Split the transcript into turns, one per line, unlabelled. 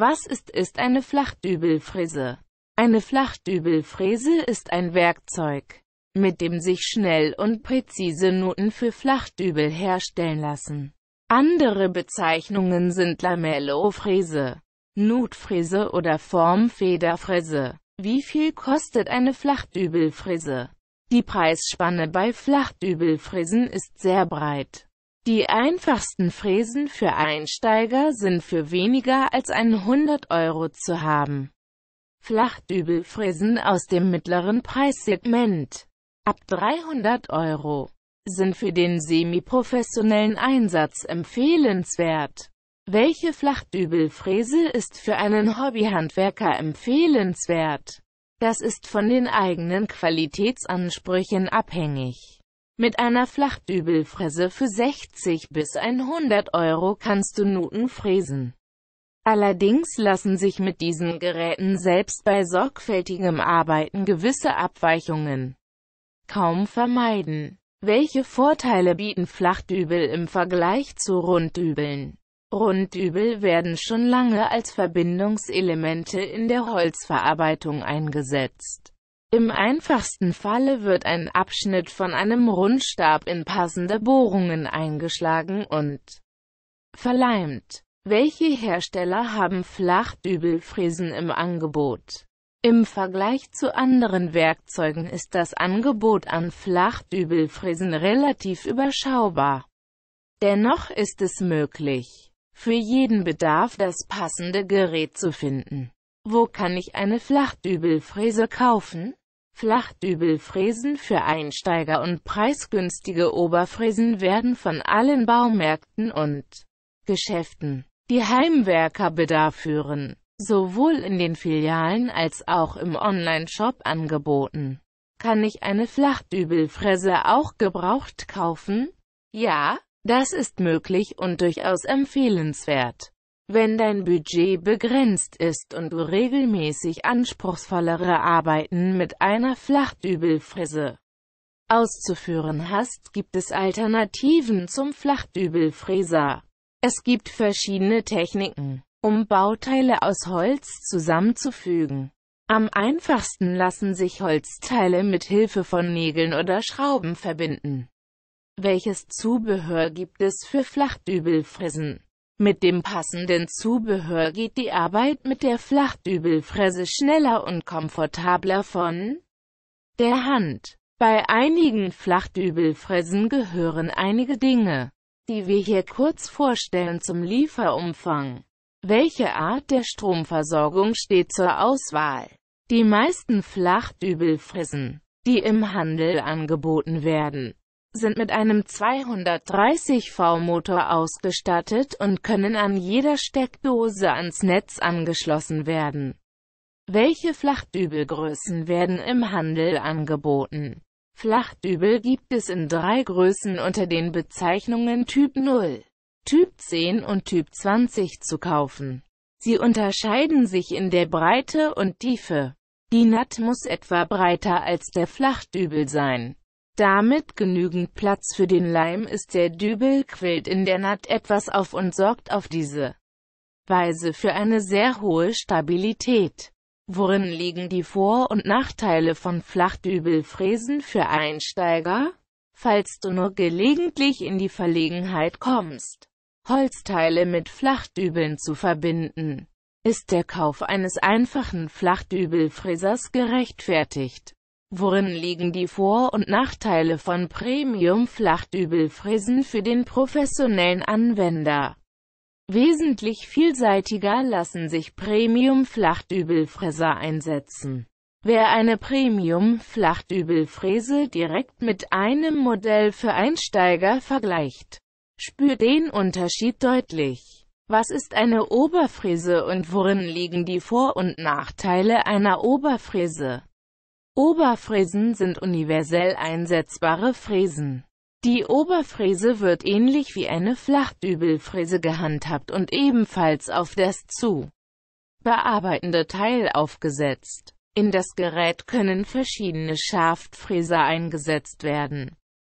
Was ist ist eine Flachdübelfräse? Eine Flachdübelfräse ist ein Werkzeug, mit dem sich schnell und präzise Noten für Flachdübel herstellen lassen. Andere Bezeichnungen sind Lamellofräse, Nutfräse oder Formfederfräse. Wie viel kostet eine Flachdübelfräse? Die Preisspanne bei Flachdübelfräsen ist sehr breit. Die einfachsten Fräsen für Einsteiger sind für weniger als 100 Euro zu haben. Flachdübelfräsen aus dem mittleren Preissegment ab 300 Euro sind für den semiprofessionellen Einsatz empfehlenswert. Welche Flachdübelfräse ist für einen Hobbyhandwerker empfehlenswert? Das ist von den eigenen Qualitätsansprüchen abhängig. Mit einer Flachdübelfräse für 60 bis 100 Euro kannst du Nuten fräsen. Allerdings lassen sich mit diesen Geräten selbst bei sorgfältigem Arbeiten gewisse Abweichungen kaum vermeiden. Welche Vorteile bieten Flachdübel im Vergleich zu Runddübeln? Runddübel werden schon lange als Verbindungselemente in der Holzverarbeitung eingesetzt. Im einfachsten Falle wird ein Abschnitt von einem Rundstab in passende Bohrungen eingeschlagen und verleimt. Welche Hersteller haben Flachdübelfräsen im Angebot? Im Vergleich zu anderen Werkzeugen ist das Angebot an Flachdübelfräsen relativ überschaubar. Dennoch ist es möglich, für jeden Bedarf das passende Gerät zu finden. Wo kann ich eine Flachdübelfräse kaufen? Flachdübelfräsen für Einsteiger und preisgünstige Oberfräsen werden von allen Baumärkten und Geschäften, die Heimwerkerbedarf führen, sowohl in den Filialen als auch im Online-Shop angeboten. Kann ich eine Flachdübelfräse auch gebraucht kaufen? Ja, das ist möglich und durchaus empfehlenswert. Wenn dein Budget begrenzt ist und du regelmäßig anspruchsvollere Arbeiten mit einer Flachdübelfräse auszuführen hast, gibt es Alternativen zum Flachdübelfräser. Es gibt verschiedene Techniken, um Bauteile aus Holz zusammenzufügen. Am einfachsten lassen sich Holzteile mit Hilfe von Nägeln oder Schrauben verbinden. Welches Zubehör gibt es für Flachdübelfräsen? Mit dem passenden Zubehör geht die Arbeit mit der Flachdübelfräse schneller und komfortabler von der Hand. Bei einigen Flachdübelfräsen gehören einige Dinge, die wir hier kurz vorstellen zum Lieferumfang. Welche Art der Stromversorgung steht zur Auswahl? Die meisten Flachdübelfräsen, die im Handel angeboten werden, sind mit einem 230 V-Motor ausgestattet und können an jeder Steckdose ans Netz angeschlossen werden. Welche Flachdübelgrößen werden im Handel angeboten? Flachdübel gibt es in drei Größen unter den Bezeichnungen Typ 0, Typ 10 und Typ 20 zu kaufen. Sie unterscheiden sich in der Breite und Tiefe. Die Naht muss etwa breiter als der Flachdübel sein. Damit genügend Platz für den Leim ist der Dübel quillt in der Naht etwas auf und sorgt auf diese Weise für eine sehr hohe Stabilität. Worin liegen die Vor- und Nachteile von Flachdübelfräsen für Einsteiger? Falls du nur gelegentlich in die Verlegenheit kommst, Holzteile mit Flachdübeln zu verbinden, ist der Kauf eines einfachen Flachdübelfräsers gerechtfertigt. Worin liegen die Vor- und Nachteile von Premium-Flachdübelfräsen für den professionellen Anwender? Wesentlich vielseitiger lassen sich Premium-Flachdübelfräser einsetzen. Wer eine Premium-Flachdübelfräse direkt mit einem Modell für Einsteiger vergleicht, spürt den Unterschied deutlich. Was ist eine Oberfräse und worin liegen die Vor- und Nachteile einer Oberfräse? Oberfräsen sind universell einsetzbare Fräsen. Die Oberfräse wird ähnlich wie eine Flachdübelfräse gehandhabt und ebenfalls auf das zu bearbeitende Teil aufgesetzt. In das Gerät können verschiedene Schaftfräser eingesetzt werden.